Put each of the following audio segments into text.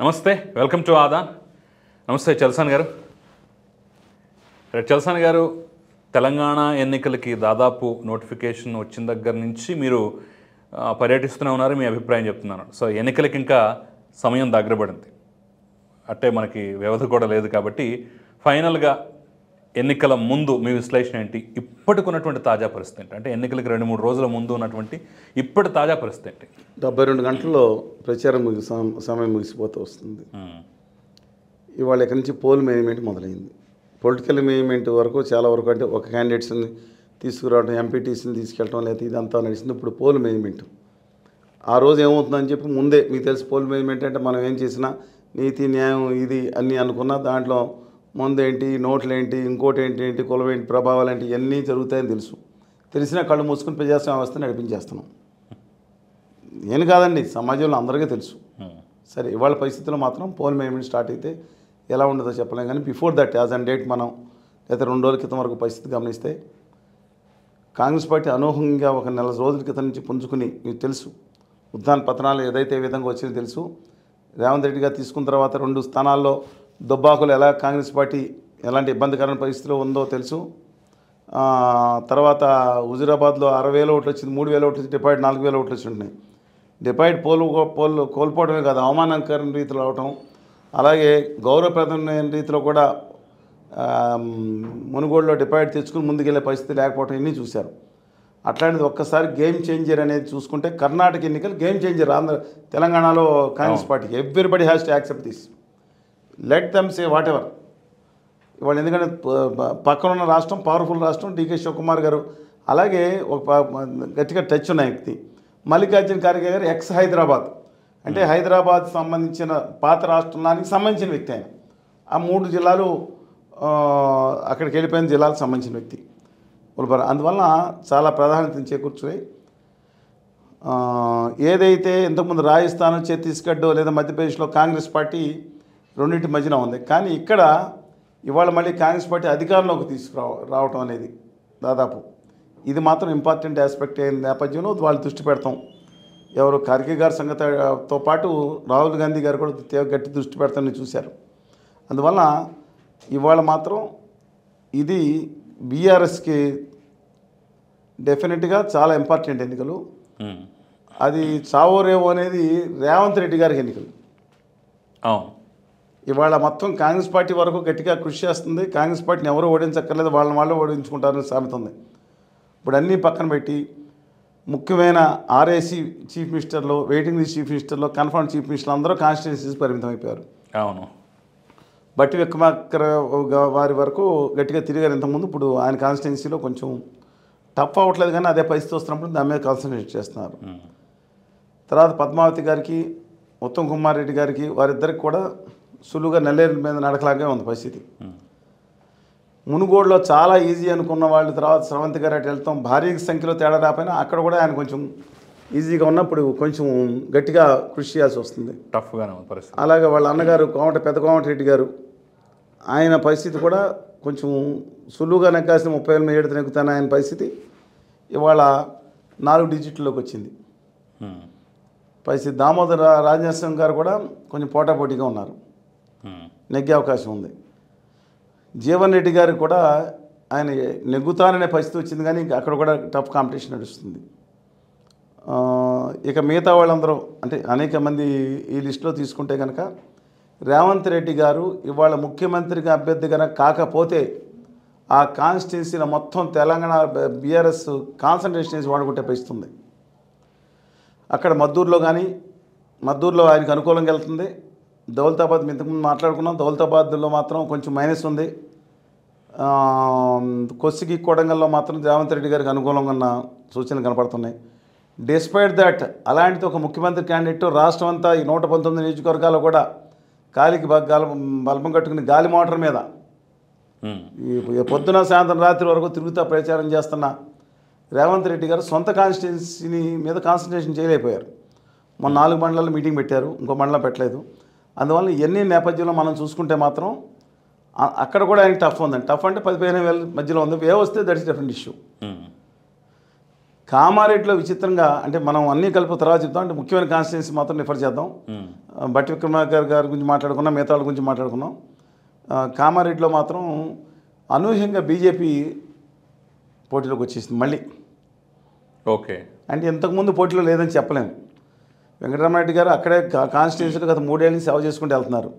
నమస్తే welcome to ఆదా నమస్తే చల్సాన్ గారు చల్సాన్ గారు తెలంగాణ ఎన్నికలకి దాదాపు నోటిఫికేషన్ వచ్చిన దగ్గర నుంచి మీరు పర్యటిస్తూనే ఉన్నారు మీ అభిప్రాయం చెప్తున్నాను సో ఎన్నికలకి ఇంకా సమయం దగ్గరపడింది అంటే మనకి వ్యవధి కూడా లేదు కాబట్టి ఫైనల్గా ఎన్నికల ముందు మీ విశ్లేషణ ఏంటి ఉన్నటువంటి తాజా పరిస్థితి ఏంటి అంటే ఎన్నికలకు రెండు మూడు రోజుల ముందు ఉన్నటువంటి ఇప్పటి తాజా పరిస్థితి ఏంటి డెబ్బై రెండు గంటల్లో ప్రచారం ముగి సమయం ముగిసిపోతూ వస్తుంది ఇవాళ ఇక్కడి నుంచి పోల్ మేనేజ్మెంట్ మొదలైంది పొలిటికల్ మేనేజ్మెంట్ వరకు చాలా వరకు అంటే ఒక క్యాండిడేట్స్ని తీసుకురావడం ఎంపీటీసీని తీసుకెళ్ళడం లేదా ఇదంతా నడిచింది ఇప్పుడు పోల్ మేనేజ్మెంట్ ఆ రోజు ఏమవుతుందని చెప్పి ముందే మీకు తెలుసు పోల్ మేనేజ్మెంట్ అంటే మనం ఏం చేసినా నీతి న్యాయం ఇది అన్నీ అనుకున్నా దాంట్లో ముందేంటి నోట్లేంటి ఇంకోటి ఏంటి ఏంటి కులం ఏంటి ప్రభావాలు ఏంటి ఇవన్నీ జరుగుతాయని తెలుసు తెలిసినా కళ్ళు మూసుకుని ప్రజాస్వామ్య వ్యవస్థను నడిపించేస్తున్నాం నేను కాదండి సమాజంలో అందరికీ తెలుసు సరే ఇవాళ పరిస్థితుల్లో మాత్రం పోల్ మేమెంట్ స్టార్ట్ అయితే ఎలా ఉండదో చెప్పలేం కానీ before that as and date మనం లేదా రెండు రోజుల క్రితం వరకు పరిస్థితి గమనిస్తే కాంగ్రెస్ పార్టీ అనూహంగా ఒక నెల రోజుల క్రితం నుంచి పుంజుకుని మీకు తెలుసు ఉద్దాన పతనాలు ఏదైతే విధంగా వచ్చిందో తెలుసు రేవంత్ రెడ్డి గారు తీసుకున్న తర్వాత రెండు స్థానాల్లో దుబ్బాకులు ఎలా కాంగ్రెస్ పార్టీ ఎలాంటి ఇబ్బందికరమైన పరిస్థితిలో ఉందో తెలుసు తర్వాత హుజురాబాద్లో అరవై వేల ఓట్లు వచ్చింది మూడు వేల ఓట్లు వచ్చి డిపాయిడ్ నాలుగు వేల ఓట్లు వచ్చి ఉన్నాయి డిపాయిడ్ పోలు పోలు కోల్పోవడమే కాదు అవమానకరమైన రీతిలో అవటం అలాగే గౌరవప్రదమైన రీతిలో కూడా మునుగోడులో డిపాయిడ్ తెచ్చుకుని ముందుకెళ్లే పరిస్థితి లేకపోవడం ఇన్ని చూశారు అట్లాంటిది ఒక్కసారి గేమ్ చేంజర్ అనేది చూసుకుంటే కర్ణాటక ఎన్నికలు గేమ్ చేంజర్ ఆంధ్ర తెలంగాణలో కాంగ్రెస్ పార్టీకి everybody has to accept this let them say whatever ఇవాళ ఎందుకంటే పక్కన ఉన్న రాష్ట్రం పవర్ఫుల్ రాష్ట్రం డీకే శివకుమార్ గారు అలాగే ఒక గట్టిగా టచ్ ఉన్న వ్యక్తి మల్లికార్జున ఖార్గే గారు ఎక్స్ హైదరాబాద్ అంటే hmm. హైదరాబాద్ సంబంధించిన పాత రాష్ట్రానికి సంబంధించిన వ్యక్తి ఆయన ఆ మూడు జిల్లాలు అక్కడికి వెళ్ళిపోయిన జిల్లాలకు సంబంధించిన వ్యక్తి ఉల్బర్ అందువలన చాలా ప్రాధాన్యత చేకూర్చున్నాయి ఏదైతే ఇంతకుముందు రాజస్థాన్ ఛత్తీస్గఢ్ లేదా మధ్యప్రదేశ్లో కాంగ్రెస్ పార్టీ రెండింటి మధ్యన ఉంది కానీ ఇక్కడ ఇవాళ మళ్ళీ కాంగ్రెస్ పార్టీ అధికారంలోకి తీసుకురావ రావటం అనేది దాదాపు ఇది మాత్రం ఇంపార్టెంట్ ఆస్పెక్ట్ అయిన నేపథ్యంలో వాళ్ళు దృష్టి పెడతాం ఎవరు ఖర్గే గారి సంగతితో పాటు రాహుల్ గాంధీ గారు కూడా గట్టి దృష్టి పెడతానని చూశారు అందువల్ల ఇవాళ మాత్రం ఇది బీఆర్ఎస్కి డెఫినెట్గా చాలా ఇంపార్టెంట్ ఎన్నికలు అది చావో రేవో అనేది రేవంత్ రెడ్డి గారికి ఎన్నికలు అవును ఇవాళ మొత్తం కాంగ్రెస్ పార్టీ వరకు గట్టిగా కృషి చేస్తుంది కాంగ్రెస్ పార్టీని ఎవరు ఓడించక్కర్లేదు వాళ్ళని వాళ్ళు ఓడించుకుంటారని సామెతుంది ఇప్పుడు అన్నీ పక్కన పెట్టి ముఖ్యమైన ఆర్ఏసీ చీఫ్ మినిస్టర్లో వెయిటింగ్ లిస్ట్ చీఫ్ మినిస్టర్లో కన్ఫర్మ్ చీఫ్ మినిస్టర్లు అందరూ కాన్స్టిట్యున్సీస్ పరిమితం అయిపోయారు అవును బట్టి విక్రమాకర్ వారి వరకు గట్టిగా తిరిగారు ఇంతకుముందు ఇప్పుడు ఆయన కాన్స్టిట్యున్సీలో కొంచెం టఫ్ అవ్వట్లేదు కానీ అదే పరిస్థితి వస్తున్నప్పుడు దాని మీద కాన్సన్ట్రేట్ చేస్తున్నారు తర్వాత పద్మావతి గారికి ఉత్తమ్ కుమార్ రెడ్డి గారికి వారిద్దరికి కూడా సులువుగా నెల్లేరు మీద నడకలాగే ఉంది పరిస్థితి మునుగోడులో చాలా ఈజీ అనుకున్న వాళ్ళ తర్వాత స్రవంతి గారు అటు వెళ్తాం భారీ సంఖ్యలో తేడా రాపోయినా అక్కడ కూడా ఆయన కొంచెం ఈజీగా ఉన్నప్పుడు కొంచెం గట్టిగా కృషి చేయాల్సి వస్తుంది టఫ్గా పరిస్థితి అలాగే వాళ్ళ అన్నగారు కోమట పెద్ద కోమటిరెడ్డి గారు ఆయన పరిస్థితి కూడా కొంచెం సులువుగా నెగ్గాల్సిన ముప్పై వేల మీద నెక్కుతాను ఆయన పరిస్థితి ఇవాళ నాలుగు డిజిట్లోకి వచ్చింది పరిస్థితి దామోదర రాజనరసింహం గారు కూడా కొంచెం పోటాపోటీగా ఉన్నారు నెగ్గే అవకాశం ఉంది జీవన్ రెడ్డి గారు కూడా ఆయన నెగ్గుతాననే పరిస్థితి వచ్చింది కానీ ఇంకా అక్కడ కూడా టఫ్ కాంపిటీషన్ నడుస్తుంది ఇక మిగతా వాళ్ళందరూ అంటే అనేక మంది ఈ లిస్టులో తీసుకుంటే కనుక రేవంత్ రెడ్డి గారు ఇవాళ ముఖ్యమంత్రిగా అభ్యర్థి కనుక కాకపోతే ఆ కాన్స్టిట్యున్సీలో మొత్తం తెలంగాణ బీఆర్ఎస్ కాన్సన్ట్రేషన్ వాడుకుంటే పరిస్థితుంది అక్కడ మద్దూరులో కానీ మద్దూరులో ఆయనకు అనుకూలంగా వెళ్తుంది దౌలతాబాద్ ఇంతకుముందు మాట్లాడుకున్నాం దౌలతాబాద్లో మాత్రం కొంచెం మైనస్ ఉంది కొస్సికి కొడంగల్లో మాత్రం రేవంత్ రెడ్డి గారికి అనుకూలంగా ఉన్న సూచనలు కనపడుతున్నాయి డిస్పైట్ దట్ అలాంటిది ఒక ముఖ్యమంత్రి క్యాండిడేట్ రాష్ట్రం అంతా ఈ నూట పంతొమ్మిది నియోజకవర్గాలు కూడా గాలికి బలపం కట్టుకుని గాలి మోటార్ మీద hmm. పొద్దున సాయంత్రం రాత్రి వరకు తిరుగుతా ప్రచారం చేస్తున్న రేవంత్ రెడ్డి గారు సొంత కాన్స్టిట్యున్సీని మీద కాన్సన్ట్రేషన్ చేయలేకపోయారు మొన్న నాలుగు మండలాలు మీటింగ్ పెట్టారు ఇంకో మండలం పెట్టలేదు అందువల్ల ఇవన్నీ నేపథ్యంలో మనం చూసుకుంటే మాత్రం అక్కడ కూడా ఆయనకి టఫ్ ఉందండి టఫ్ అంటే పది పదిహేను వేల మధ్యలో ఉంది ఏ వస్తే దట్ ఇస్ డిఫరెంట్ ఇష్యూ కామారెడ్డిలో విచిత్రంగా అంటే మనం అన్నీ కలిపి తర్వాత చెప్తాం అంటే ముఖ్యమైన కాన్స్టిట్యున్సీ మాత్రం రిఫర్ చేద్దాం బట్టి hmm. విక్రమార్కర్ గారి గురించి మాట్లాడుకున్నాం మిగతా గురించి మాట్లాడుకున్నాం కామారెడ్డిలో మాత్రం అనూహ్యంగా బీజేపీ పోటీలోకి వచ్చేసింది మళ్ళీ ఓకే అంటే ఇంతకుముందు పోటీలో లేదని చెప్పలేము వెంకటరామరెడ్డి గారు అక్కడే కాన్స్టిట్యూన్సీలో గత మూడేళ్ళ నుంచి సేవ చేసుకుంటూ వెళ్తున్నారు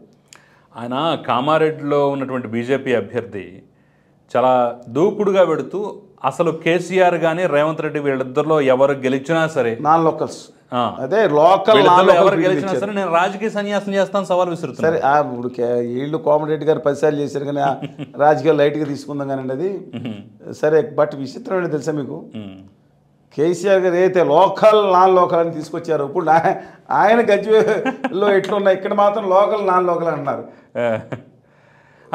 ఆయన కామారెడ్డిలో ఉన్నటువంటి బీజేపీ అభ్యర్థి చాలా దూకుడుగా పెడుతూ అసలు కేసీఆర్ కానీ రేవంత్ రెడ్డి వీళ్ళిద్దరిలో ఎవరు గెలిచినా సరే నాన్ లోకల్స్ అదే లోకల్ ఎవరు గెలిచినా సరే నేను రాజకీయ సన్యాసం చేస్తాను సవాల్ విసురుతాను సరే ఇప్పుడు వీళ్ళు కోమటిరెడ్డి గారు పదిసార్లు చేశారు కానీ రాజకీయాలు లైట్గా తీసుకుందాం కానీ అది సరే బట్ విచిత్రం తెలుసా మీకు కేసీఆర్ గారు ఏదైతే లోకల్ నాన్ లోకల్ అని తీసుకొచ్చారు ఇప్పుడు ఆయన గజ్వేలో ఎట్లున్నా ఇక్కడ మాత్రం లోకల్ నాన్ లోకల్ అన్నారు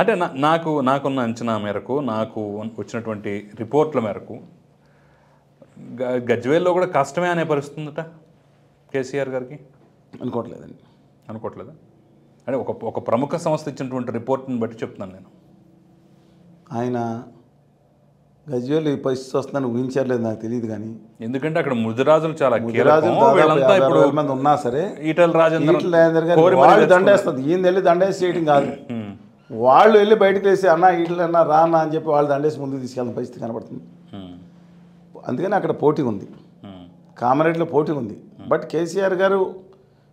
అంటే నాకు నాకున్న అంచనా మేరకు నాకు వచ్చినటువంటి రిపోర్ట్ల మేరకు గజ్వేల్లో కూడా కష్టమే అనే పరిస్థితుందట కేసీఆర్ గారికి అనుకోవట్లేదండి అనుకోవట్లేదు అంటే ఒక ఒక ప్రముఖ సంస్థ ఇచ్చినటువంటి రిపోర్ట్ని బట్టి చెప్తున్నాను నేను ఆయన గజ్వేల్ ఈ పరిస్థితి వస్తుందని ఊహించట్లేదు నాకు తెలియదు కానీ ఎందుకంటే అక్కడ ముదిరాజులు చాలా ముదిరాజులు మంది ఉన్నా సరే ఈటల రాజేంద్ర గారు దండేస్తుంది ఈయన వెళ్ళి దండేసి చేయడం కాదు వాళ్ళు వెళ్ళి బయటకు వేసి అన్న రా రానా అని చెప్పి వాళ్ళు దండేసి ముందుకు తీసుకెళ్ళిన పరిస్థితి కనబడుతుంది అందుకని అక్కడ పోటీ ఉంది కామరేడ్లో పోటీ ఉంది బట్ కేసీఆర్ గారు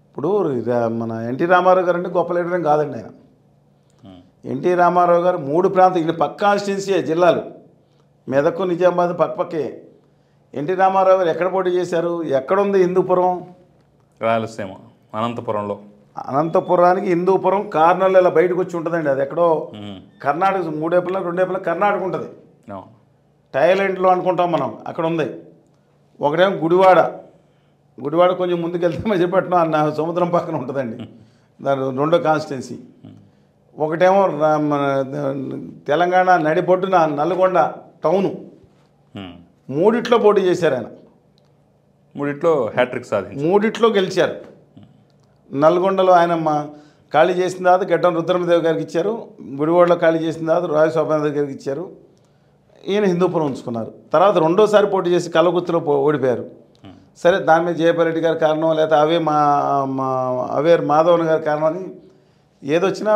ఇప్పుడు మన ఎన్టీ రామారావు గారు అంటే గొప్ప లీడర్ కాదండి ఆయన ఎన్టీ రామారావు గారు మూడు ప్రాంతం ఇది పక్క కాన్స్టిట్యున్సీ జిల్లాలు మెదకు నిజామాబాద్ పక్కపక్కే ఎన్టీ రామారావు ఎక్కడ పోటీ చేశారు ఎక్కడుంది హిందూపురం రాయలసీమ అనంతపురంలో అనంతపురానికి హిందూపురం కార్నర్లు ఇలా బయటకు వచ్చి ఉంటుందండి అది ఎక్కడో కర్ణాటక మూడేపల రెండేపల కర్ణాటక ఉంటుంది థాయిలాండ్లో అనుకుంటాం మనం అక్కడ ఉంది ఒకటేమో గుడివాడ గుడివాడ కొంచెం ముందుకు వెళ్తే మధ్యపట్నం అన్న సముద్రం పక్కన ఉంటుందండి దాని రెండో కాన్స్టిట్యున్సీ ఒకటేమో తెలంగాణ నడిబొడ్డున నల్గొండ టౌను మూడిట్లో పోటీ చేశారు ఆయన మూడిట్లో హ్యాట్రిక్ సాధి మూడిట్లో గెలిచారు నల్గొండలో మా ఖాళీ చేసిన తర్వాత గడ్డం రుద్రమదేవి గారికి ఇచ్చారు గుడివాడలో ఖాళీ చేసిన తర్వాత రాయ గారికి ఇచ్చారు ఈయన హిందూపురం ఉంచుకున్నారు తర్వాత రెండోసారి పోటీ చేసి కలగుత్తులో ఓడిపోయారు సరే దాని మీద జయపాలరెడ్డి గారి కారణం లేకపోతే అవే మా అవేర్ మాధవన్ గారి కారణం అని ఏదొచ్చినా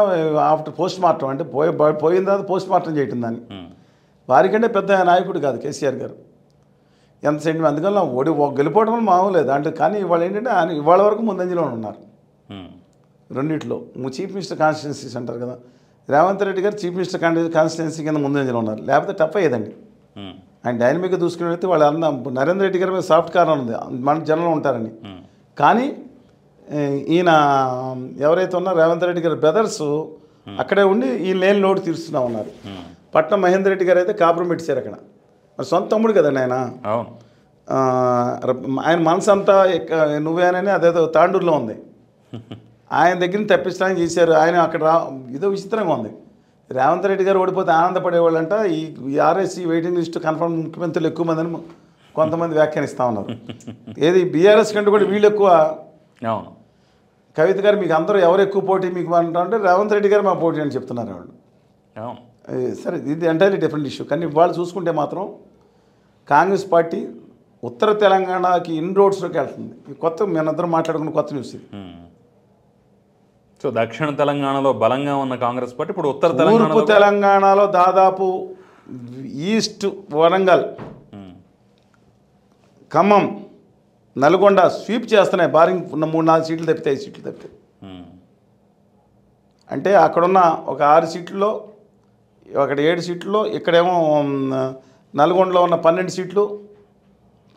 ఆఫ్టర్ పోస్ట్ మార్టం అంటే పోయి పోయిన తర్వాత పోస్ట్ మార్టం చేయటం దాన్ని వారికంటే పెద్ద నాయకుడు కాదు కేసీఆర్ గారు ఎంత సెంటిమెంట్ అందుకని ఓడి గెలిపోవడం మామూలేదు అంటే కానీ ఇవాళ ఏంటంటే ఆయన ఇవాళ వరకు ముందంజలో ఉన్నారు రెండిట్లో చీఫ్ మినిస్టర్ కాన్స్టిట్యున్సీస్ అంటారు కదా రేవంత్ రెడ్డి గారు చీఫ్ మినిస్టర్ కాన్స్టిట్యున్సీ కింద ముందంజలో ఉన్నారు లేకపోతే టఫ్ అయ్యేదండి ఆయన డైనమిక్గా చూసుకునేది వాళ్ళు అన్న నరేంద్ర రెడ్డి గారి మీద సాఫ్ట్ కార్ ఉంది మన జనంలో ఉంటారని కానీ ఈయన ఎవరైతే ఉన్నారో రేవంత్ రెడ్డి గారి బ్రదర్స్ అక్కడే ఉండి ఈ లేన్ లోడ్ తీరుస్తూనే ఉన్నారు పట్నం మహేందర్ రెడ్డి గారు అయితే కాపురం ఇచ్చారు అక్కడ మరి సొంత తమ్ముడు కదండి ఆయన ఆయన మనసు అంతా నువ్వేనని అదేదో తాండూరులో ఉంది ఆయన దగ్గర తప్పించడానికి చేశారు ఆయన అక్కడ రా ఇదో విచిత్రంగా ఉంది రేవంత్ రెడ్డి గారు ఓడిపోతే అంట ఈ ఆర్ఎస్సీ వెయిటింగ్ లిస్ట్ కన్ఫర్మ్ ముఖ్యమంత్రులు ఎక్కువ మంది అని కొంతమంది వ్యాఖ్యానిస్తూ ఉన్నారు ఏది బీఆర్ఎస్ కంటే కూడా వీళ్ళు ఎక్కువ కవిత గారు మీకు అందరూ ఎవరు ఎక్కువ పోటీ మీకు అంటారంటే రేవంత్ రెడ్డి గారు మా పోటీ అని చెప్తున్నారు వాళ్ళు సరే ఇది ఎంటైర్లీ డిఫరెంట్ ఇష్యూ కానీ వాళ్ళు చూసుకుంటే మాత్రం కాంగ్రెస్ పార్టీ ఉత్తర తెలంగాణకి ఇన్ రోడ్స్లోకి వెళ్తుంది కొత్త మేమందరం మాట్లాడుకున్న కొత్త న్యూస్ ఇది సో దక్షిణ తెలంగాణలో బలంగా ఉన్న కాంగ్రెస్ పార్టీ ఇప్పుడు ఉత్తర తెలంగాణ తెలంగాణలో దాదాపు ఈస్ట్ వరంగల్ ఖమ్మం నల్గొండ స్వీప్ చేస్తున్నాయి బారింగ్ ఉన్న మూడు నాలుగు సీట్లు తప్పితే ఐదు సీట్లు తప్పితే అంటే అక్కడున్న ఒక ఆరు సీట్లలో అక్కడ ఏడు సీట్లు ఇక్కడేమో నల్గొండలో ఉన్న పన్నెండు సీట్లు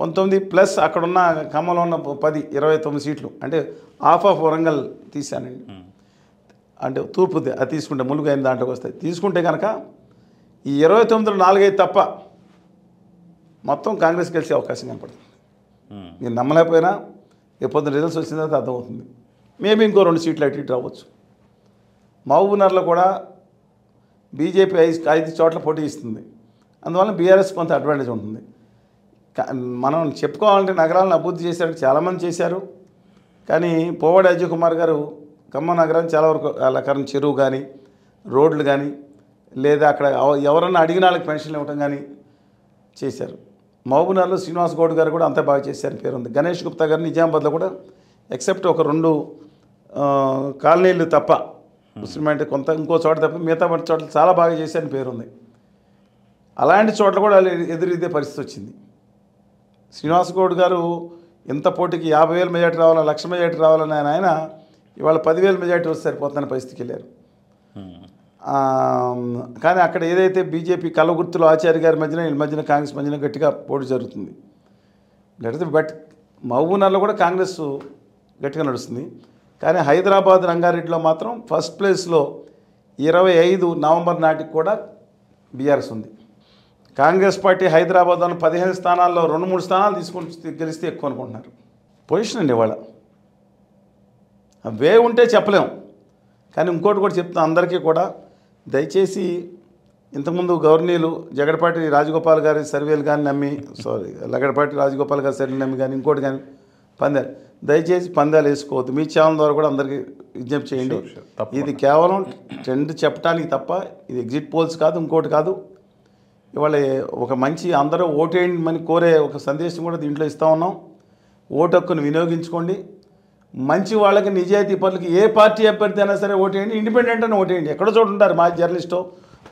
పంతొమ్మిది ప్లస్ అక్కడున్న ఖమ్మంలో ఉన్న పది ఇరవై తొమ్మిది సీట్లు అంటే హాఫ్ ఆఫ్ వరంగల్ తీశానండి అంటే తూర్పు అది తీసుకుంటే ములుగు అయిన దాంట్లోకి వస్తాయి తీసుకుంటే కనుక ఈ ఇరవై తొమ్మిదిలో నాలుగైదు తప్ప మొత్తం కాంగ్రెస్ గెలిచే అవకాశం కనపడుతుంది మీరు నమ్మలేకపోయినా పొద్దున రిజల్ట్స్ వచ్చిన తర్వాత అర్థమవుతుంది మేబీ ఇంకో రెండు సీట్లు అటు ఇటు రావచ్చు మహబూబ్నగర్లో కూడా బీజేపీ ఐదు ఐదు చోట్ల పోటీ ఇస్తుంది అందువల్ల బీఆర్ఎస్ కొంత అడ్వాంటేజ్ ఉంటుంది మనం చెప్పుకోవాలంటే నగరాలను అభివృద్ధి చేశారు చాలామంది చేశారు కానీ పోవాడి అజయ్ కుమార్ గారు ఖమ్మం నగరం చాలా వరకు కరం చెరువు కానీ రోడ్లు కానీ లేదా అక్కడ ఎవరన్నా అడిగిన వాళ్ళకి పెన్షన్లు ఇవ్వటం కానీ చేశారు మహబూబ్నగర్లో శ్రీనివాస్ గౌడ్ గారు కూడా అంత బాగా చేశారని పేరు ఉంది గణేష్ గుప్తా గారు నిజామాబాద్లో కూడా ఎక్సెప్ట్ ఒక రెండు కాలనీలు తప్ప ముస్లిం అంటే కొంత ఇంకో చోట తప్ప మిగతా చోట్ల చాలా బాగా చేశారని పేరుంది అలాంటి చోట్ల కూడా ఎదురిదే పరిస్థితి వచ్చింది శ్రీనివాస్ గౌడ్ గారు ఇంత పోటీకి యాభై వేల మెజార్టీ రావాలా లక్ష మెజార్టీ రావాలని ఆయన ఆయన ఇవాళ పదివేల మెజార్టీ వస్తే సరిపోతున్న పరిస్థితికి వెళ్ళారు కానీ అక్కడ ఏదైతే బీజేపీ కలగుర్తులు ఆచార్య గారి మధ్యన వీళ్ళ మధ్యన కాంగ్రెస్ మధ్యన గట్టిగా పోటీ జరుగుతుంది లేకపోతే బట్ మహబూబ్నగర్లో కూడా కాంగ్రెస్ గట్టిగా నడుస్తుంది కానీ హైదరాబాద్ రంగారెడ్డిలో మాత్రం ఫస్ట్ ప్లేస్లో ఇరవై ఐదు నవంబర్ నాటికి కూడా బీఆర్ఎస్ ఉంది కాంగ్రెస్ పార్టీ హైదరాబాద్ ఉన్న పదిహేను స్థానాల్లో రెండు మూడు స్థానాలు తీసుకుని గెలిస్తే ఎక్కువ అనుకుంటున్నారు పొజిషన్ అండి ఇవాళ వే ఉంటే చెప్పలేము కానీ ఇంకోటి కూడా చెప్తా అందరికీ కూడా దయచేసి ఇంతకుముందు గవర్నీలు జగడపాటి రాజగోపాల్ గారి సర్వేలు కానీ నమ్మి సారీ లగడపాటి రాజగోపాల్ గారి సర్వేలు నమ్మి కానీ ఇంకోటి కానీ పొందారు దయచేసి పందాలు వేసుకోవద్దు మీ ఛానల్ ద్వారా కూడా అందరికీ విజ్ఞప్తి చేయండి ఇది కేవలం ట్రెండ్ చెప్పడానికి తప్ప ఇది ఎగ్జిట్ పోల్స్ కాదు ఇంకోటి కాదు ఇవాళ ఒక మంచి అందరూ అని కోరే ఒక సందేశం కూడా దీంట్లో ఇస్తూ ఉన్నాం ఓటు హక్కును వినియోగించుకోండి మంచి వాళ్ళకి నిజాయితీ పనులకి ఏ పార్టీ అభ్యర్థి అయినా సరే ఓటేయండి ఇండిపెండెంట్ అని ఓటేయండి ఎక్కడో చోటు ఉంటారు మా జర్నలిస్టో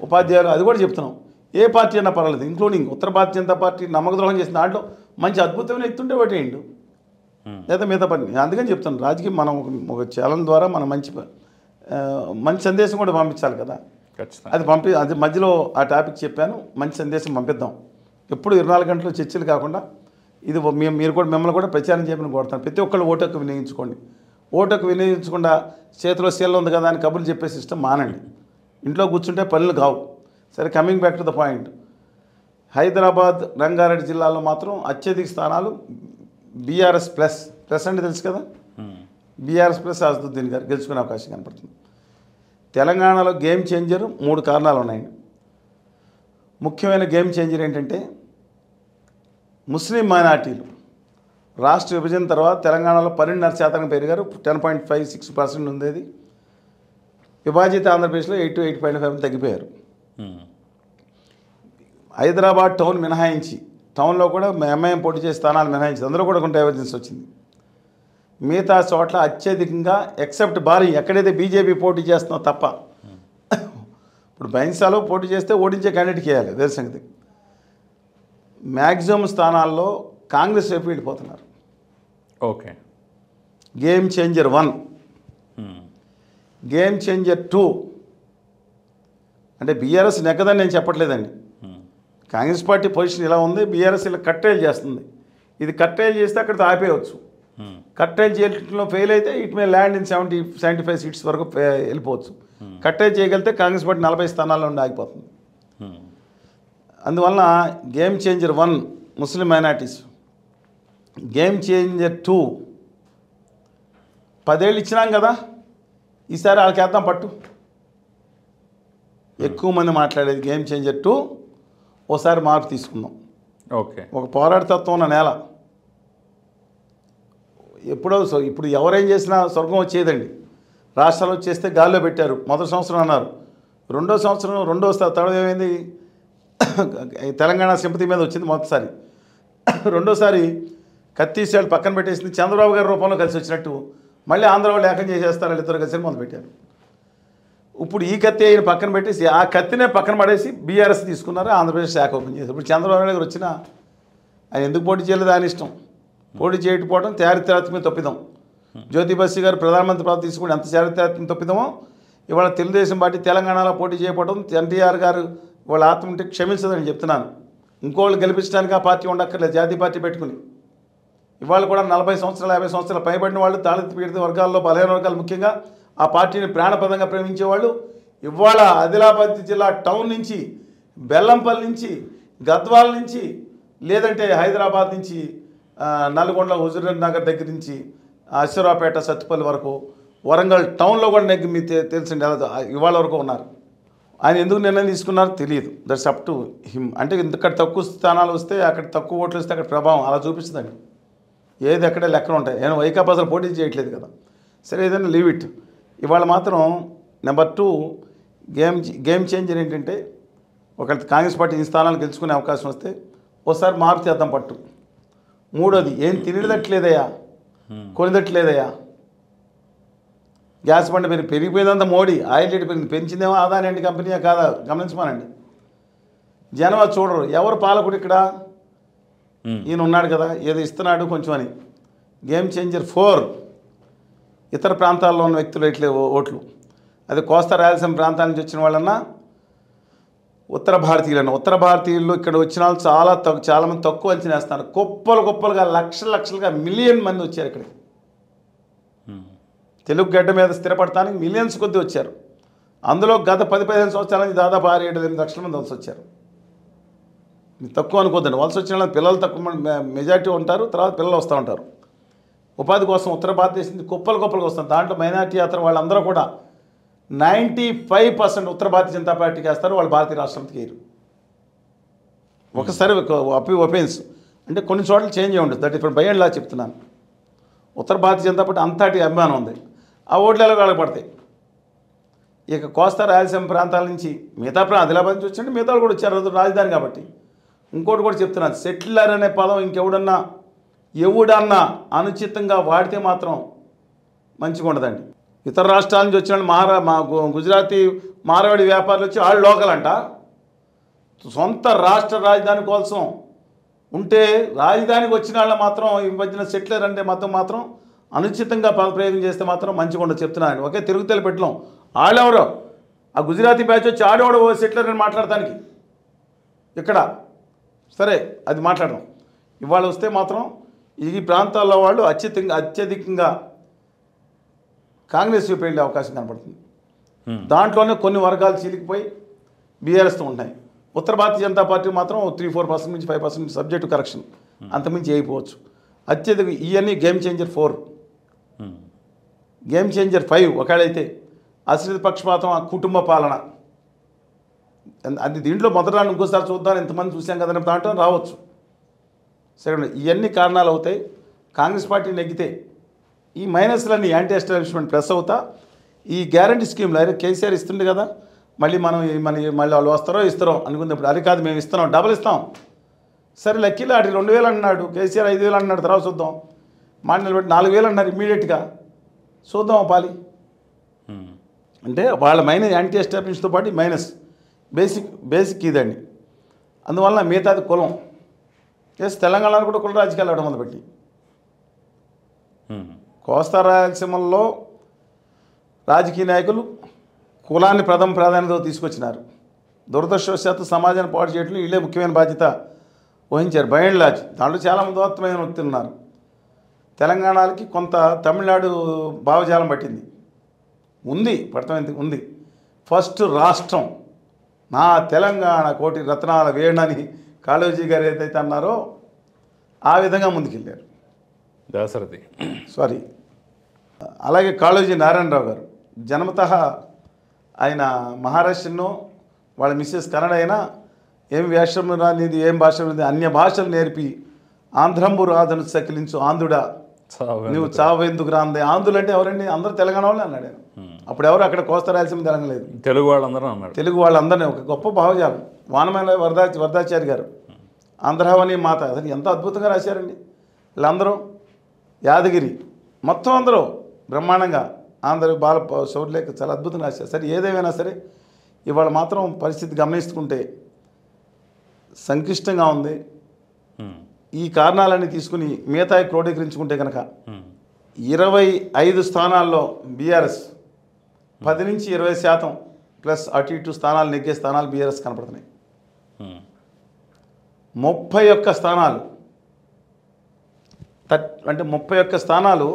ఉపాధ్యాయులు అది కూడా చెప్తున్నాం ఏ పార్టీ అయినా పర్వాలేదు ఇంక్లూడింగ్ ఉత్తర భారతీయ జనతా పార్టీ నమ్మకద్రోహం చేసిన దాంట్లో మంచి అద్భుతమైన ఎత్తుంటే ఓటేయండి లేదా మిగతా పని అందుకని చెప్తాను రాజకీయం మనం ఒక ఛానల్ ద్వారా మనం మంచి మంచి సందేశం కూడా పంపించాలి కదా అది పంపి అది మధ్యలో ఆ టాపిక్ చెప్పాను మంచి సందేశం పంపిద్దాం ఎప్పుడు ఇరవై గంటలు చర్చలు కాకుండా ఇది మేము మీరు కూడా మిమ్మల్ని కూడా ప్రచారం చేయమని కోరుతాను ప్రతి ఒక్కళ్ళు ఓటుకు వినియోగించుకోండి ఓటుకు వినియోగించకుండా చేతిలో సీల్ ఉంది కదా అని కబుర్లు చెప్పే సిస్టమ్ మానండి ఇంట్లో కూర్చుంటే పనులు కావు సరే coming back to the point Hyderabad Rangareddy జిల్లాలో మాత్రం అత్యధిక స్థానాలు బీఆర్ఎస్ ప్లస్ ప్లస్ అంటే తెలుసు కదా బీఆర్ఎస్ ప్లస్ అసదుద్దీన్ గారు గెలుచుకునే అవకాశం కనపడుతుంది తెలంగాణలో గేమ్ చేంజర్ మూడు కారణాలు ఉన్నాయండి ముఖ్యమైన గేమ్ చేంజర్ ఏంటంటే ముస్లిం మైనార్టీలు రాష్ట్ర విభజన తర్వాత తెలంగాణలో పన్నెండున్నర శాతానికి పెరిగారు ten point five six percent ఉండేది విభాజిత ఆంధ్రప్రదేశ్లో ఎయిట్ ఎయిట్ పాయింట్ ఫైవ్ తగ్గిపోయారు హైదరాబాద్ టౌన్ మినహాయించి టౌన్లో కూడా ఎంఐఎం పోటీ చేసి స్థానాలు మినహాయించింది అందరూ కూడా కొంత డైవర్జెన్స్ వచ్చింది మిగతా చోట్ల అత్యధికంగా ఎక్సెప్ట్ భారీ ఎక్కడైతే బీజేపీ పోటీ చేస్తున్నా తప్ప ఇప్పుడు బైన్సాలో పోటీ చేస్తే ఓడించే క్యాండిడేట్ చేయాలి వేరే సంగతి మ్యాక్సిమం స్థానాల్లో కాంగ్రెస్ వైపు వెళ్ళిపోతున్నారు okay game changer one game changer two అంటే బీఆర్ఎస్ నెగ్గదని నేను చెప్పట్లేదండి కాంగ్రెస్ పార్టీ పొజిషన్ ఇలా ఉంది బీఆర్ఎస్ ఇలా కట్టేలు చేస్తుంది ఇది కట్టేలు చేస్తే అక్కడ ఆపేయవచ్చు hmm. కట్టేలు చేయడంలో ఫెయిల్ అయితే it may land in seventy seventy five seats వరకు వెళ్ళిపోవచ్చు hmm. కట్టేలు చేయగలిగితే కాంగ్రెస్ పార్టీ నలభై స్థానాల్లో ఉండి ఆగిపోతుంది hmm. అందువలన game changer one Muslim minorities game changer two పదేళ్ళు ఇచ్చినాం కదా ఈసారి వేద్దాం పట్టు ఎక్కువ మంది మాట్లాడేది గేమ్ చేంజర్ టూ ఓసారి మార్పు తీసుకుందాం ఓకే ఒక పోరాటతత్వం ఉన్న నేల ఎప్పుడో ఇప్పుడు ఎవరేం చేసినా స్వర్గం వచ్చేదండి రాష్ట్రాలు వచ్చేస్తే గాల్లో పెట్టారు మొదటి సంవత్సరం అన్నారు రెండో సంవత్సరం రెండో తర్వాత ఏమైంది తెలంగాణ సింపతి మీద వచ్చింది మొదటిసారి రెండోసారి కత్తిసేళ్ళు పక్కన పెట్టేసింది చంద్రబాబు గారి రూపంలో కలిసి వచ్చినట్టు మళ్ళీ ఆంధ్ర వాళ్ళు ఏకం చేసేస్తారు వాళ్ళిద్దరు కలిసి మొదలుపెట్టారు ఇప్పుడు ఈ కత్తి అయిన పక్కన పెట్టేసి ఆ కత్తినే పక్కన పడేసి బీఆర్ఎస్ తీసుకున్నారు ఆంధ్రప్రదేశ్ శాఖ ఓపెన్ చేశారు ఇప్పుడు చంద్రబాబు నాయుడు గారు వచ్చినా ఆయన ఎందుకు పోటీ చేయలేదు ఆయన ఇష్టం పోటీ చేయకపోవడం చారిత్రాత్మక తప్పిదం జ్యోతి గారు ప్రధానమంత్రి పదవి తీసుకుని ఎంత చారిత్రాత్మక తప్పిదమో ఇవాళ తెలుగుదేశం పార్టీ తెలంగాణలో పోటీ చేయకపోవడం ఎన్టీఆర్ గారు వాళ్ళ ఆత్మ ఉంటే క్షమించదని చెప్తున్నాను ఇంకోళ్ళు గెలిపించడానికి ఆ పార్టీ ఉండక్కర్లేదు జాతీయ పార్టీ పెట్టుకుని ఇవాళ కూడా నలభై సంవత్సరాలు యాభై సంవత్సరాలు పైబడిన వాళ్ళు తాళిత పీడిత వర్గాల్లో బలహీన వర్గాలు ముఖ్యంగా ఆ పార్టీని ప్రాణపదంగా ప్రేమించేవాళ్ళు ఇవాళ ఆదిలాబాద్ జిల్లా టౌన్ నుంచి బెల్లంపల్లి నుంచి గద్వాల నుంచి లేదంటే హైదరాబాద్ నుంచి నల్గొండ హుజూర్ నగర్ దగ్గర నుంచి అశ్వరాపేట సత్తుపల్లి వరకు వరంగల్ టౌన్లో కూడా నెగ్గి మీకు తెలిసిండి ఇవాళ వరకు ఉన్నారు ఆయన ఎందుకు నిర్ణయం తీసుకున్నారో తెలియదు దట్స్ అప్ టు హిమ్ అంటే ఇక్కడ తక్కువ స్థానాలు వస్తే అక్కడ తక్కువ ఓట్లు వస్తే అక్కడ ప్రభావం అలా చూపిస్తుందండి ఏది ఎక్కడ లెక్కలు ఉంటాయి నేను వైకాపా అసలు పోటీ చేయట్లేదు కదా సరే ఏదైనా లీవ్ ఇట్ ఇవాళ మాత్రం number two game game changer ఏంటంటే ఒక కాంగ్రెస్ పార్టీ ఈ స్థానాలు గెలుచుకునే అవకాశం వస్తే ఓసారి మార్పు చేద్దాం పట్టు మూడోది ఏం తినదట్లేదయ్యా కొనిదట్లేదయ్యా గ్యాస్ బండి పెరిగి పెరిగిపోయిందంతా మోడీ ఆయిల్ రేటు పెరిగింది పెంచిందేమో ఆదాని అండి కంపెనీయా కాదా గమనించమానండి జనం చూడరు ఎవరు పాలకుడు ఇక్కడ ఈయన ఉన్నాడు కదా ఏదో ఇస్తున్నాడు కొంచెం అని గేమ్ చేంజర్ ఫోర్ ఇతర ప్రాంతాల్లో ఉన్న వ్యక్తులు ఇట్లే ఓట్లు అది కోస్తా రాయలసీమ ప్రాంతాల నుంచి వచ్చిన వాళ్ళన్నా ఉత్తర భారతీయులను ఉత్తర భారతీయులు ఇక్కడ వచ్చిన వాళ్ళు చాలా తక్కువ చాలామంది తక్కువ అంచనా వేస్తున్నారు గొప్పలు గొప్పలుగా లక్షల లక్షలుగా మిలియన్ మంది వచ్చారు ఇక్కడికి తెలుగు గడ్డ మీద స్థిరపడటానికి మిలియన్స్ కొద్ది వచ్చారు అందులో గత పది పదిహేను సంవత్సరాల నుంచి దాదాపు ఆరు ఏడు ఎనిమిది లక్షల మంది వలసి వచ్చారు తక్కువ అనుకోద్దండి వలస వచ్చిన పిల్లలు తక్కువ మెజార్టీ ఉంటారు తర్వాత పిల్లలు వస్తూ ఉంటారు ఉపాధి కోసం ఉత్తర భారతదేశం కుప్పలు కుప్పలకు వస్తుంది దాంట్లో మైనార్టీ యాత్ర వాళ్ళందరూ కూడా నైంటీ ఫైవ్ పర్సెంట్ ఉత్తర భారతీయ జనతా పార్టీకి వేస్తారు వాళ్ళు భారతీయ రాష్ట్రం వేయరు ఒకసారి అపీ ఒపీనియన్స్ అంటే కొన్ని చోట్ల చేంజ్ ఉండదు దట్ ఇప్పుడు భయం లా చెప్తున్నాను ఉత్తర భారతీయ జనతా పార్టీ అంతటి అభిమానం ఉంది ఆ ఓట్లు ఎలా వెళ్ళబడతాయి ఇక కోస్తా రాయలసీమ ప్రాంతాల నుంచి మిగతా ప్రాంతం ఆదిలాబాద్ నుంచి వచ్చండి మిగతా కూడా వచ్చారు రాజధాని కాబట్టి ఇంకోటి కూడా చెప్తున్నాను సెటిలర్ అనే పదం ఇంకెవడన్నా ఎవడన్నా అనుచితంగా వాడితే మాత్రం మంచిగా ఉండదండి ఇతర రాష్ట్రాల నుంచి వచ్చిన మహారా మా గుజరాతీ మారవాడి వ్యాపారులు వచ్చి వాళ్ళు లోకల్ అంట సొంత రాష్ట్ర రాజధాని కోసం ఉంటే రాజధానికి వచ్చిన వాళ్ళు మాత్రం ఈ మధ్యన సెటిలర్ అంటే మాత్రం మాత్రం అనుచితంగా ప్రయోగం చేస్తే మాత్రం మంచిగా ఉండదు చెప్తున్నానండి ఒకే తిరుగుతలు పెట్టడం వాళ్ళెవరో ఆ గుజరాతీ బ్యాచ్ వచ్చి ఆడేవాడు సెటిలర్ అని మాట్లాడటానికి ఇక్కడ సరే అది మాట్లాడడం ఇవాళ వస్తే మాత్రం ఈ ప్రాంతాల్లో వాళ్ళు అత్యధికంగా అత్యధికంగా కాంగ్రెస్ వెళ్ళే అవకాశం కనపడుతుంది దాంట్లోనే కొన్ని వర్గాలు చీలికిపోయి బీఆర్ఎస్తో ఉంటాయి ఉత్తర భారతీయ జనతా పార్టీ మాత్రం త్రీ ఫోర్ పర్సెంట్ నుంచి ఫైవ్ పర్సెంట్ సబ్జెక్టు కరెక్షన్ అంతమించి అయిపోవచ్చు అత్యధిక ఇవన్నీ game changer four game changer five ఒకవేళైతే అశ్రిత పక్షపాతం ఆ కుటుంబ పాలన అది దీంట్లో మొదట ఇంకోసారి చూద్దాం ఎంతమంది చూసాం కదా దాంట్లో రావచ్చు సెకండ్ ఇవన్నీ కారణాలు అవుతాయి కాంగ్రెస్ పార్టీ నెగ్గితే ఈ మైనస్లన్నీ యాంటీ ఎస్టాబ్లిష్మెంట్ ప్రెస్ అవుతా ఈ గ్యారంటీ స్కీమ్లు అయితే కేసీఆర్ ఇస్తుండే కదా మళ్ళీ మనం మన మళ్ళీ వాళ్ళు వస్తారో ఇస్తారో అనుకున్నప్పుడు అది కాదు మేము ఇస్తున్నాం డబుల్ ఇస్తాం సరే లక్కీ అటు రెండు వేలు అన్నాడు కేసీఆర్ ఐదు వేలు అన్నాడు తర్వాత చూద్దాం మాట నిలబెట్టి నాలుగు వేలు అన్నారు ఇమీడియట్గా చూద్దాం పాలి అంటే వాళ్ళ మైనస్ యాంటీ ఎస్టాబ్లిష్తో పాటు మైనస్ బేసిక్ బేసిక్ ఇదండి అందువల్ల మిగతాది కులం ఎస్ తెలంగాణలో కూడా కుల రాజకీయాలు అవడం మొదలుపెట్టి కోస్తా రాయలసీమల్లో రాజకీయ నాయకులు కులాన్ని ప్రథమ ప్రాధాన్యత తీసుకొచ్చినారు దురదృష్టవశాత్తు సమాజాన్ని పాటు చేయట్లు వీళ్ళే ముఖ్యమైన బాధ్యత వహించారు బై లాజ్ దాంట్లో చాలా మందోత్తమైన వ్యక్తులు ఉన్నారు తెలంగాణకి కొంత తమిళనాడు భావజాలం పట్టింది ఉంది పడతాం ఉంది ఫస్ట్ రాష్ట్రం నా తెలంగాణ కోటి రత్నాల వేణని కాళోజీ గారు ఏదైతే అన్నారో ఆ విధంగా ముందుకెళ్ళారు దాసరథి సారీ అలాగే కాళోజీ నారాయణరావు గారు జన్మత ఆయన మహారాష్ట్రను వాళ్ళ మిస్సెస్ కన్నడ అయినా ఏం వ్యాసం రానిది ఏం భాష అన్య భాషలు నేర్పి ఆంధ్రంబు రాధను సకిలించు ఆంధ్రుడ నువ్వు చావెందుకు రాంది ఆంధ్రులు అంటే ఎవరండి అందరూ తెలంగాణ వాళ్ళే అన్నాడు అప్పుడు ఎవరు అక్కడ కోస్తా రాయలసీమ తెలంగాణ లేదు తెలుగు వాళ్ళందరూ అన్నారు తెలుగు వాళ్ళందరినీ ఒక గొప్ప భావజాలం వానమైన వరదా వరదాచారి గారు ఆంధ్రావని మాత అతను ఎంత అద్భుతంగా రాశారండి వీళ్ళందరూ యాదగిరి మొత్తం అందరూ బ్రహ్మాండంగా ఆంధ్ర బాల సౌర్లేఖ చాలా అద్భుతంగా రాశారు సరే ఏదేమైనా సరే ఇవాళ మాత్రం పరిస్థితి గమనిస్తుంటే సంక్లిష్టంగా ఉంది ఈ కారణాలన్నీ తీసుకుని మిగతా క్రోడీకరించుకుంటే కనుక ఇరవై ఐదు స్థానాల్లో బీఆర్ఎస్ పది నుంచి ఇరవై శాతం ప్లస్ అటు ఇటు స్థానాలు నెగ్గే స్థానాలు బీఆర్ఎస్ కనపడుతున్నాయి ముప్పై ఒక్క స్థానాలు తట్ అంటే ముప్పై ఒక్క స్థానాలు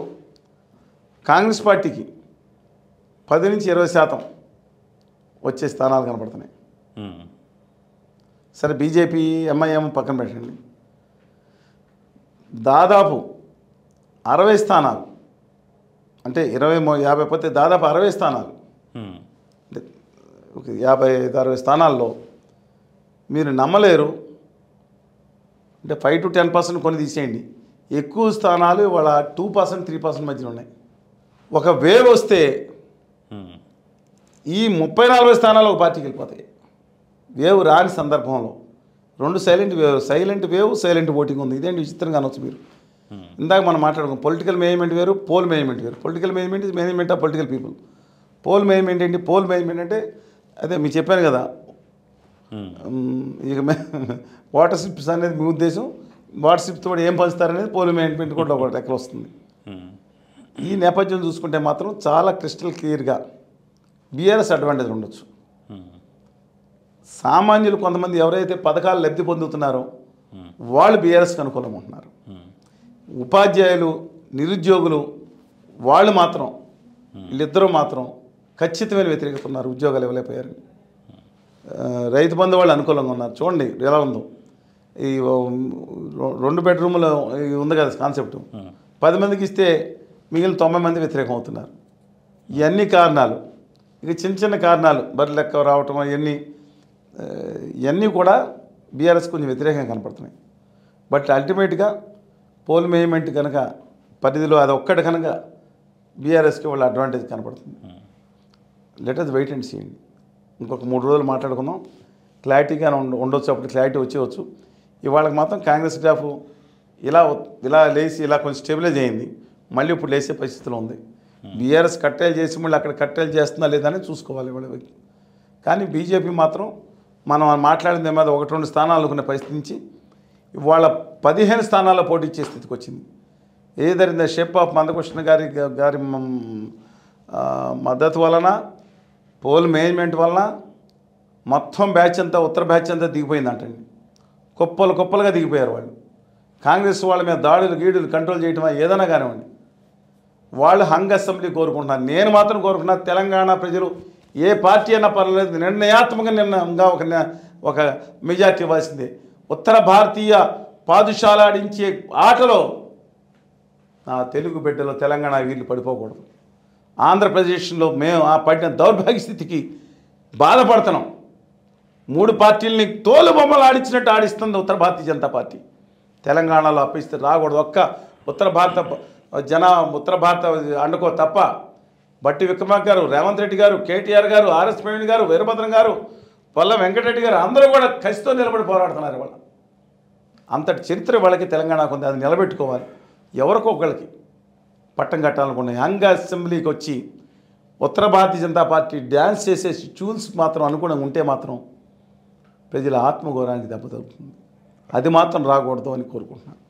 కాంగ్రెస్ పార్టీకి పది నుంచి ఇరవై శాతం వచ్చే స్థానాలు కనపడుతున్నాయి సరే బీజేపీ ఎంఐఎం పక్కన పెట్టండి దాదాపు అరవై స్థానాలు అంటే ఇరవై యాభై పోతే దాదాపు అరవై స్థానాలు యాభై ఐదు అరవై స్థానాల్లో మీరు నమ్మలేరు అంటే ఫైవ్ టు టెన్ పర్సెంట్ కొని తీసేయండి ఎక్కువ స్థానాలు ఇవాళ టూ పర్సెంట్ త్రీ పర్సెంట్ మధ్యలో ఉన్నాయి ఒక వేవ్ వస్తే hmm. ఈ ముప్పై నలభై స్థానాలు ఒక పార్టీకి వెళ్ళిపోతాయి వేవ్ రాని సందర్భంలో రెండు silent wave silent wave silent voting ఉంది ఇదేంటి విచిత్రంగా అనొచ్చు మీరు hmm. ఇందాక మనం మాట్లాడుకోం పొలిటికల్ మేనేజ్మెంట్ వేరు పోల్ మేనేజ్మెంట్ వేరు political management is management of political people poll management ఏంటి పోల్ మేనేజ్మెంట్ అంటే అదే మీరు చెప్పాను కదా ఇక వాటర్షిప్స్ అనేది మీ ఉద్దేశం వాటర్షిప్స్ కూడా ఏం పంచుతారనేది పోలియో మేనేజ్మెంట్ కూడా ఒక లెక్కలు వస్తుంది ఈ నేపథ్యం చూసుకుంటే మాత్రం చాలా క్రిస్టల్ క్లియర్గా బీఆర్ఎస్ అడ్వాంటేజ్ ఉండొచ్చు సామాన్యులు కొంతమంది ఎవరైతే పథకాలు లబ్ధి పొందుతున్నారో వాళ్ళు బీఆర్ఎస్కి అనుకూలం ఉంటున్నారు ఉపాధ్యాయులు నిరుద్యోగులు వాళ్ళు మాత్రం వీళ్ళిద్దరూ మాత్రం ఖచ్చితమైన వ్యతిరేకత ఉన్నారు ఉద్యోగాలు ఇవ్వలేకపోయారని రైతు బంధు వాళ్ళు అనుకూలంగా ఉన్నారు చూడండి ఎలా ఉందో ఈ రెండు బెడ్రూముల ఉంది కదా కాన్సెప్ట్ పది మందికి ఇస్తే మిగిలిన తొంభై మంది వ్యతిరేకం అవుతున్నారు ఇవన్నీ కారణాలు ఇక చిన్న చిన్న కారణాలు బరి లెక్క రావటం ఇవన్నీ ఇవన్నీ కూడా బీఆర్ఎస్ కొంచెం వ్యతిరేకంగా కనపడుతున్నాయి బట్ అల్టిమేట్గా పోల్ మేమెంట్ కనుక పరిధిలో అది ఒక్కటి కనుక బీఆర్ఎస్కి వాళ్ళ అడ్వాంటేజ్ కనపడుతుంది లెట్ అస్ వెయిట్ అండ్ సీయండి ఇంకొక మూడు రోజులు మాట్లాడుకుందాం క్లారిటీగా ఉండొచ్చు అప్పుడు క్లారిటీ వచ్చేవచ్చు ఇవాళకి మాత్రం కాంగ్రెస్ గ్రాఫ్ ఇలా ఇలా లేచి ఇలా కొంచెం స్టెబిలైజ్ అయింది మళ్ళీ ఇప్పుడు లేచే పరిస్థితిలో ఉంది బీఆర్ఎస్ కట్టేలు చేసి మళ్ళీ అక్కడ కట్టేలు చేస్తుందా లేదా అని చూసుకోవాలి ఇవాళ కానీ బీజేపీ మాత్రం మనం మాట్లాడిన మీద ఒకటి రెండు స్థానాలు అనుకునే పరిస్థితి నుంచి ఇవాళ పదిహేను స్థానాల్లో పోటీ ఇచ్చే స్థితికి వచ్చింది ఏదైనా షేప్ ఆఫ్ మందకృష్ణ గారి గారి మద్దతు వలన పోల్ మేనేజ్మెంట్ వల్ల మొత్తం బ్యాచ్ అంతా ఉత్తర బ్యాచ్ అంతా దిగిపోయిందంటండి కుప్పలు కుప్పలుగా దిగిపోయారు వాళ్ళు కాంగ్రెస్ వాళ్ళ మీద దాడులు గీడులు కంట్రోల్ చేయడం ఏదైనా కానివ్వండి వాళ్ళు హంగ్ అసెంబ్లీ కోరుకుంటున్నారు నేను మాత్రం కోరుకున్నా తెలంగాణ ప్రజలు ఏ పార్టీ అయినా పర్వాలేదు నిర్ణయాత్మక నిర్ణయంగా ఒక ఒక మెజార్టీ ఇవ్వాల్సిందే ఉత్తర భారతీయ పాదుశాలాడించే ఆటలో నా తెలుగు బిడ్డలో తెలంగాణ వీళ్ళు పడిపోకూడదు ఆంధ్రప్రదేశ్లో మేము ఆ పడిన దౌర్భాగ్య స్థితికి బాధపడుతున్నాం మూడు పార్టీలని తోలు బొమ్మలు ఆడించినట్టు ఆడిస్తుంది ఉత్తర భారతీయ జనతా పార్టీ తెలంగాణలో అప్పిస్తే రాకూడదు ఒక్క ఉత్తర భారత జన ఉత్తర భారత అండుకో తప్ప బట్టి విక్రమార్క గారు రేవంత్ రెడ్డి గారు కేటీఆర్ గారు ఆర్ఎస్ ప్రవీణ్ గారు వీరభద్రం గారు పొల్ల వెంకటరెడ్డి గారు అందరూ కూడా కసితో నిలబడి పోరాడుతున్నారు ఇవాళ అంతటి చరిత్ర వాళ్ళకి తెలంగాణకు ఉంది అది నిలబెట్టుకోవాలి ఎవరికో ఒకళ్ళకి పట్టం కట్టాలనుకున్నాయి యంగ్ అసెంబ్లీకి వచ్చి ఉత్తర భారతీయ జనతా పార్టీ డ్యాన్స్ చేసే ట్యూన్స్ మాత్రం అనుగుణంగా ఉంటే మాత్రం ప్రజల ఆత్మగౌరవానికి దెబ్బతగుతుంది అది మాత్రం రాకూడదు అని కోరుకుంటున్నాను